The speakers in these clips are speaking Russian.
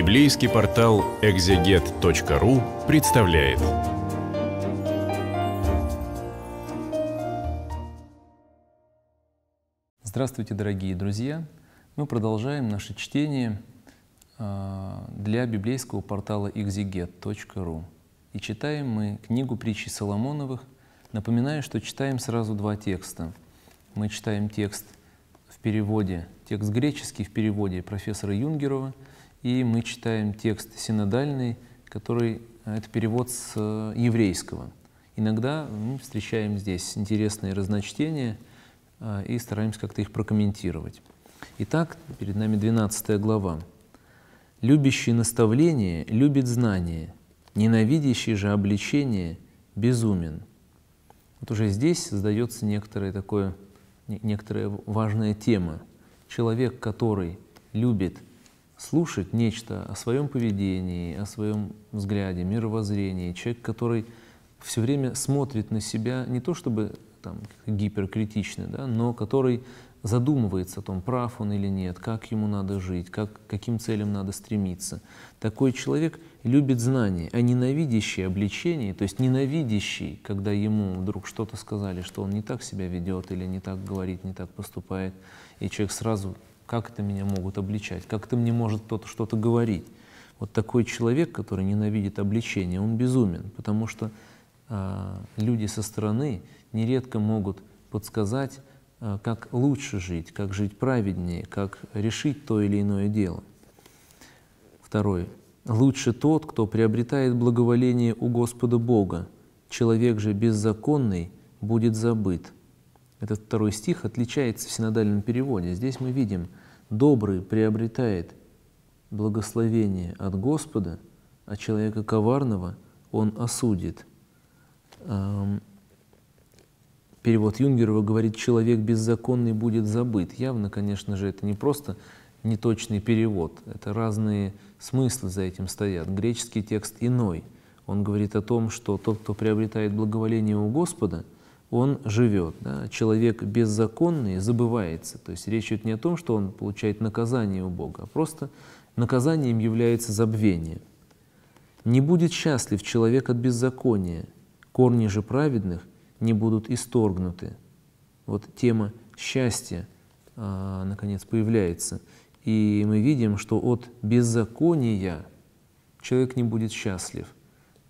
Библейский портал exeget.ru представляет. Здравствуйте, дорогие друзья! Мы продолжаем наше чтение а, для библейского портала exeget.ru. И читаем мы книгу притчи Соломоновых. Напоминаю, что читаем сразу два текста. Мы читаем текст в переводе, текст греческий в переводе профессора Юнгерова – и мы читаем текст синодальный, который э, это перевод с э, еврейского. Иногда мы встречаем здесь интересные разночтения э, и стараемся как-то их прокомментировать. Итак, перед нами 12 глава. «Любящий наставление любит знание, ненавидящий же обличение безумен». Вот уже здесь создается некоторая, такое, некоторая важная тема. Человек, который любит слушать нечто о своем поведении, о своем взгляде, мировоззрении. Человек, который все время смотрит на себя, не то чтобы там, гиперкритичный, да, но который задумывается о том, прав он или нет, как ему надо жить, как, каким целям надо стремиться. Такой человек любит знания, а ненавидящий обличение, то есть ненавидящий, когда ему вдруг что-то сказали, что он не так себя ведет или не так говорит, не так поступает, и человек сразу как это меня могут обличать? Как это мне может кто-то что-то говорить? Вот такой человек, который ненавидит обличение, он безумен, потому что э, люди со стороны нередко могут подсказать, э, как лучше жить, как жить праведнее, как решить то или иное дело. Второе. Лучше тот, кто приобретает благоволение у Господа Бога. Человек же беззаконный будет забыт этот второй стих, отличается в синодальном переводе. Здесь мы видим, добрый приобретает благословение от Господа, а человека коварного он осудит. Перевод Юнгерова говорит, человек беззаконный будет забыт. Явно, конечно же, это не просто неточный перевод, это разные смыслы за этим стоят. Греческий текст иной. Он говорит о том, что тот, кто приобретает благоволение у Господа – он живет. Да? Человек беззаконный забывается. То есть речь идет не о том, что он получает наказание у Бога, а просто наказанием является забвение. «Не будет счастлив человек от беззакония, корни же праведных не будут исторгнуты». Вот тема счастья, а, наконец, появляется. И мы видим, что от беззакония человек не будет счастлив.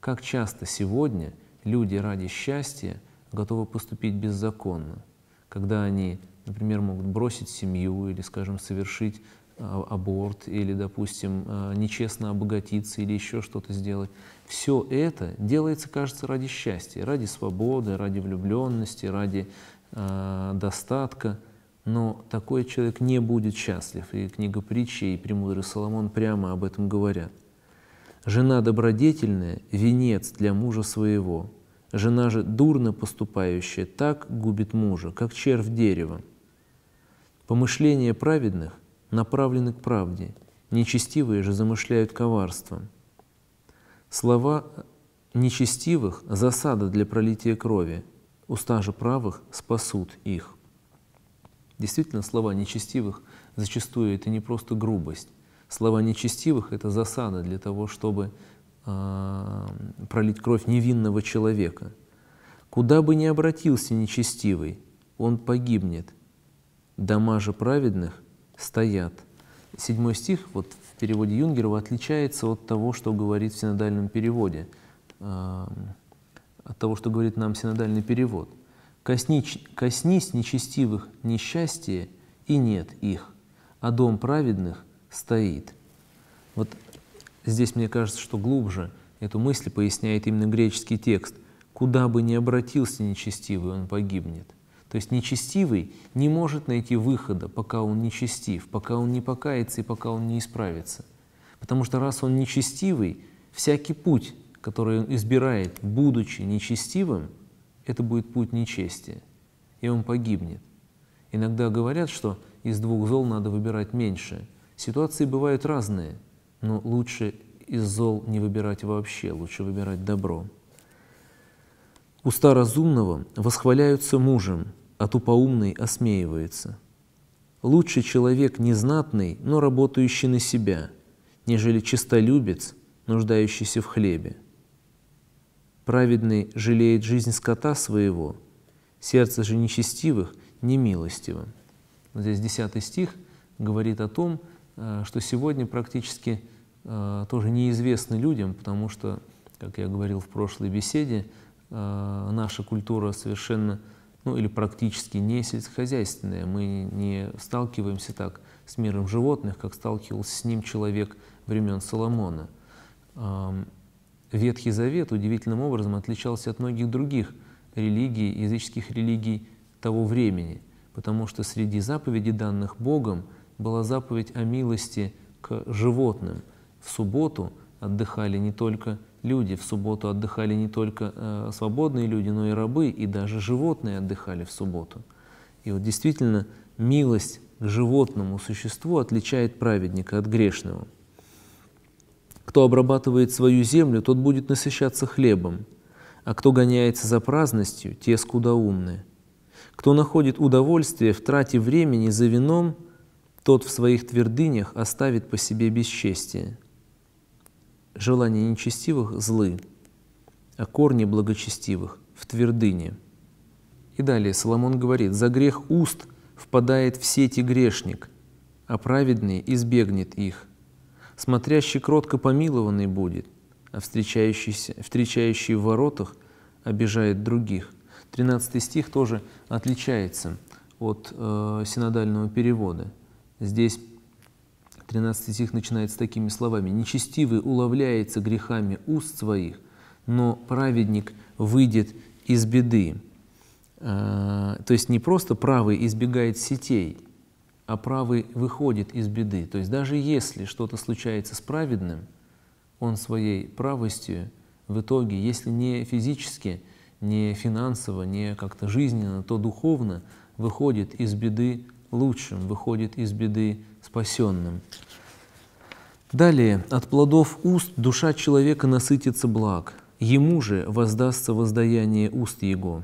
Как часто сегодня люди ради счастья готовы поступить беззаконно, когда они, например, могут бросить семью или, скажем, совершить а, аборт или, допустим, а, нечестно обогатиться или еще что-то сделать. Все это делается, кажется, ради счастья, ради свободы, ради влюбленности, ради э, достатка. Но такой человек не будет счастлив. И книга притчи, и премудрый Соломон прямо об этом говорят. «Жена добродетельная – венец для мужа своего, Жена же, дурно поступающая, так губит мужа, как червь дерева. Помышления праведных направлены к правде, нечестивые же замышляют коварство. Слова нечестивых – засада для пролития крови, уста же правых спасут их. Действительно, слова нечестивых зачастую это не просто грубость. Слова нечестивых – это засада для того, чтобы а, пролить кровь невинного человека. Куда бы ни обратился нечестивый, он погибнет. Дома же праведных стоят. Седьмой стих вот в переводе Юнгерова отличается от того, что говорит в синодальном переводе, а, от того, что говорит нам синодальный перевод. «Коснись, коснись нечестивых несчастья, и нет их, а дом праведных стоит». Вот Здесь, мне кажется, что глубже эту мысль поясняет именно греческий текст. «Куда бы ни обратился нечестивый, он погибнет». То есть нечестивый не может найти выхода, пока он нечестив, пока он не покается и пока он не исправится. Потому что раз он нечестивый, всякий путь, который он избирает, будучи нечестивым, это будет путь нечестия, и он погибнет. Иногда говорят, что из двух зол надо выбирать меньше. Ситуации бывают разные – но ну, лучше из зол не выбирать вообще, лучше выбирать добро. Уста разумного восхваляются мужем, а тупоумный осмеивается. Лучше человек незнатный, но работающий на себя, нежели чистолюбец, нуждающийся в хлебе. Праведный жалеет жизнь скота своего, сердце же нечестивых немилостиво. Здесь 10 стих говорит о том, э, что сегодня практически – Э, тоже неизвестны людям, потому что, как я говорил в прошлой беседе, э, наша культура совершенно, ну или практически не сельскохозяйственная. Мы не сталкиваемся так с миром животных, как сталкивался с ним человек времен Соломона. Эм, Ветхий Завет удивительным образом отличался от многих других религий, языческих религий того времени, потому что среди заповедей, данных Богом, была заповедь о милости к животным – в субботу отдыхали не только люди, в субботу отдыхали не только э, свободные люди, но и рабы, и даже животные отдыхали в субботу. И вот действительно милость к животному существу отличает праведника от грешного. Кто обрабатывает свою землю, тот будет насыщаться хлебом, а кто гоняется за праздностью, те скудоумные. Кто находит удовольствие в трате времени за вином, тот в своих твердынях оставит по себе бесчестие. Желания нечестивых злы, а корни благочестивых в твердыне. И далее Соломон говорит, «За грех уст впадает в сети грешник, а праведный избегнет их. Смотрящий кротко помилованный будет, а встречающийся, встречающий в воротах обижает других». 13 стих тоже отличается от э, синодального перевода. Здесь 13 стих начинается такими словами. «Нечестивый уловляется грехами уст своих, но праведник выйдет из беды». А, то есть не просто правый избегает сетей, а правый выходит из беды. То есть даже если что-то случается с праведным, он своей правостью в итоге, если не физически, не финансово, не как-то жизненно, то духовно выходит из беды лучшим, выходит из беды спасенным. Далее, от плодов уст душа человека насытится благ, ему же воздастся воздаяние уст его.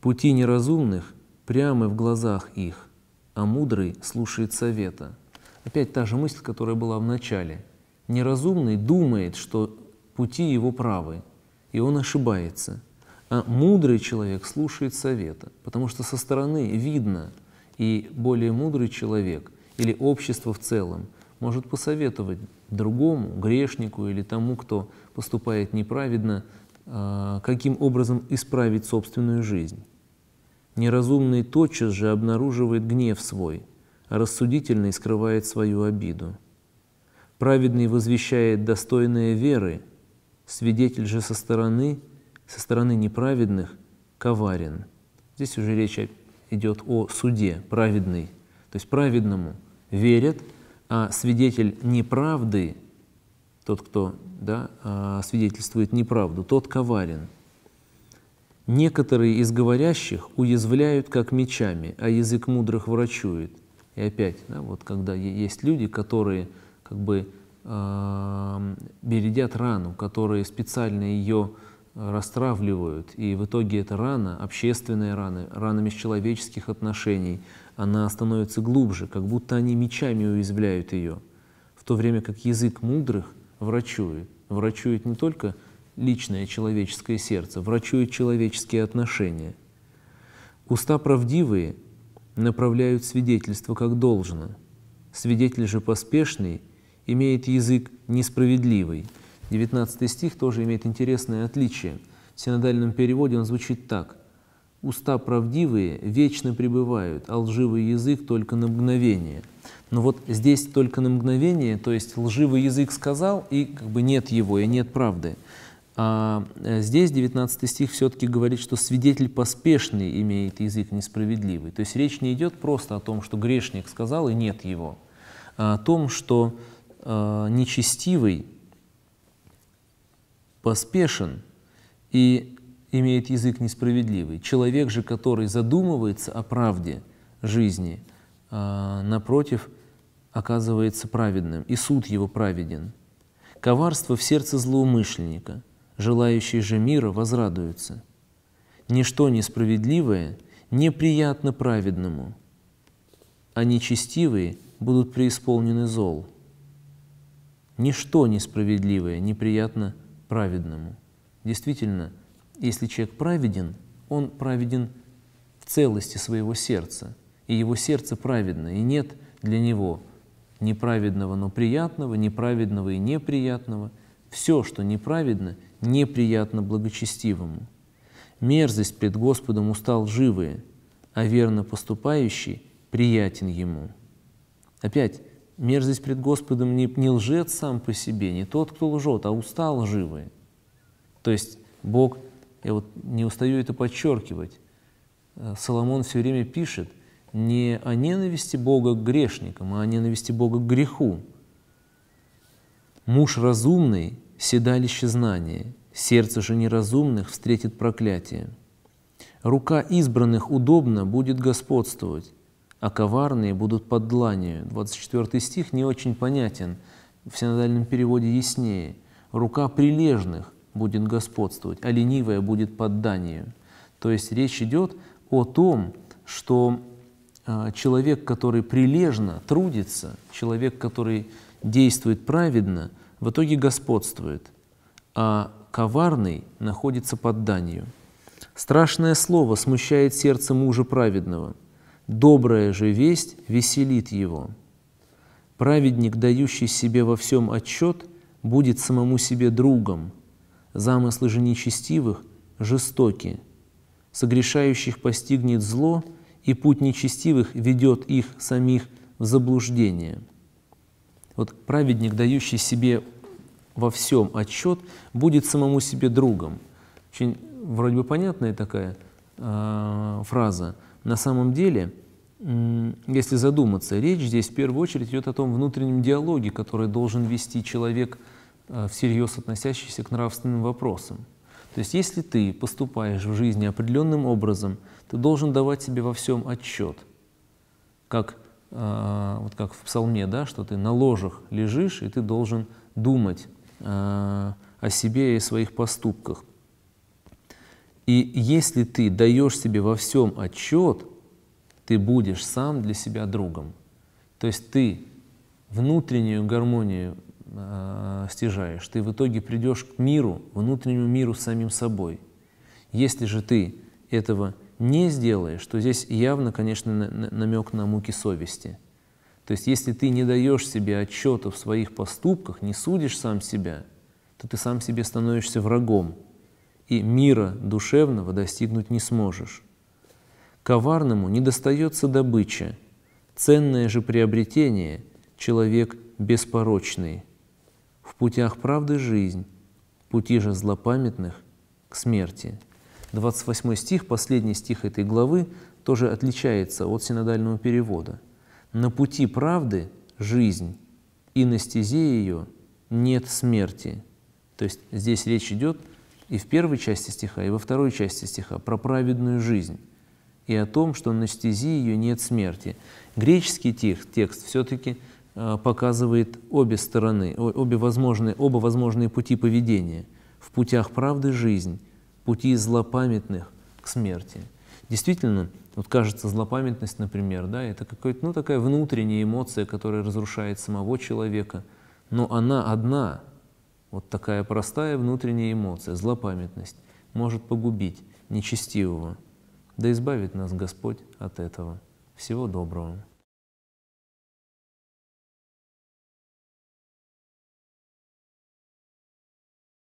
Пути неразумных прямы в глазах их, а мудрый слушает совета. Опять та же мысль, которая была в начале. Неразумный думает, что пути его правы, и он ошибается. А мудрый человек слушает совета, потому что со стороны видно – и более мудрый человек или общество в целом может посоветовать другому, грешнику или тому, кто поступает неправедно, а, каким образом исправить собственную жизнь. Неразумный тотчас же обнаруживает гнев свой, а рассудительный скрывает свою обиду. Праведный возвещает достойные веры, свидетель же со стороны, со стороны неправедных, коварен. Здесь уже речь о идет о суде праведный, то есть праведному верят, а свидетель неправды, тот, кто да, а, свидетельствует неправду, тот коварен. Некоторые из говорящих уязвляют как мечами, а язык мудрых врачует. И опять, да, вот когда есть люди, которые как бы э, бередят рану, которые специально ее растравливают. И в итоге эта рана, общественная рана, рана межчеловеческих отношений, она становится глубже, как будто они мечами уязвляют ее. В то время как язык мудрых врачует. Врачует не только личное человеческое сердце, врачует человеческие отношения. Уста правдивые направляют свидетельство как должно. Свидетель же поспешный имеет язык несправедливый – 19 стих тоже имеет интересное отличие. В синодальном переводе он звучит так. «Уста правдивые вечно пребывают, а лживый язык только на мгновение». Но вот здесь только на мгновение, то есть лживый язык сказал, и как бы нет его, и нет правды. А э, здесь 19 стих все-таки говорит, что свидетель поспешный имеет язык несправедливый. То есть речь не идет просто о том, что грешник сказал, и нет его, а о том, что э, нечестивый – поспешен и имеет язык несправедливый. Человек же, который задумывается о правде жизни, а, напротив, оказывается праведным, и суд его праведен. Коварство в сердце злоумышленника, желающий же мира возрадуется. Ничто несправедливое неприятно праведному, а нечестивые будут преисполнены зол. Ничто несправедливое неприятно праведному праведному. Действительно, если человек праведен, он праведен в целости своего сердца, и его сердце праведно, и нет для него неправедного, но приятного, неправедного и неприятного. Все, что неправедно, неприятно благочестивому. Мерзость пред Господом устал живые, а верно поступающий приятен ему. Опять Мерзость пред Господом не, не лжет сам по себе, не тот, кто лжет, а устал лживые. То есть Бог, я вот не устаю это подчеркивать, э, Соломон все время пишет не о ненависти Бога к грешникам, а о ненависти Бога к греху. Муж разумный – седалище знания, сердце же неразумных встретит проклятие. Рука избранных удобно будет господствовать, а коварные будут под дланью». 24 стих не очень понятен, в синодальном переводе яснее. «Рука прилежных будет господствовать, а ленивая будет под данию». То есть речь идет о том, что а, человек, который прилежно трудится, человек, который действует праведно, в итоге господствует, а коварный находится под данью. Страшное слово смущает сердце мужа праведного – Добрая же весть веселит его. Праведник, дающий себе во всем отчет, будет самому себе другом. Замыслы же нечестивых жестоки. Согрешающих постигнет зло, и путь нечестивых ведет их самих в заблуждение. Вот праведник, дающий себе во всем отчет, будет самому себе другом. Очень вроде бы понятная такая э, фраза – на самом деле, если задуматься, речь здесь в первую очередь идет о том внутреннем диалоге, который должен вести человек, э, всерьез относящийся к нравственным вопросам. То есть если ты поступаешь в жизни определенным образом, ты должен давать себе во всем отчет. Как, э, вот как в псалме, да, что ты на ложах лежишь, и ты должен думать э, о себе и своих поступках. И если ты даешь себе во всем отчет, ты будешь сам для себя другом. То есть ты внутреннюю гармонию э, стяжаешь, ты в итоге придешь к миру, внутреннему миру самим собой. Если же ты этого не сделаешь, то здесь явно, конечно, намек на муки совести. То есть если ты не даешь себе отчета в своих поступках, не судишь сам себя, то ты сам себе становишься врагом и мира душевного достигнуть не сможешь. Коварному не достается добыча, ценное же приобретение — человек беспорочный. В путях правды — жизнь, пути же злопамятных — к смерти. 28 стих, последний стих этой главы, тоже отличается от синодального перевода. «На пути правды — жизнь, и на стезе ее нет смерти». То есть здесь речь идет и в первой части стиха, и во второй части стиха про праведную жизнь и о том, что на стези ее нет смерти. Греческий текст, текст все-таки э, показывает обе стороны, обе возможные, оба возможные пути поведения. В путях правды жизнь, пути злопамятных к смерти. Действительно, вот кажется, злопамятность, например, да, это какая-то, ну, такая внутренняя эмоция, которая разрушает самого человека, но она одна, вот такая простая внутренняя эмоция, злопамятность, может погубить нечестивого. Да избавит нас Господь от этого. Всего доброго.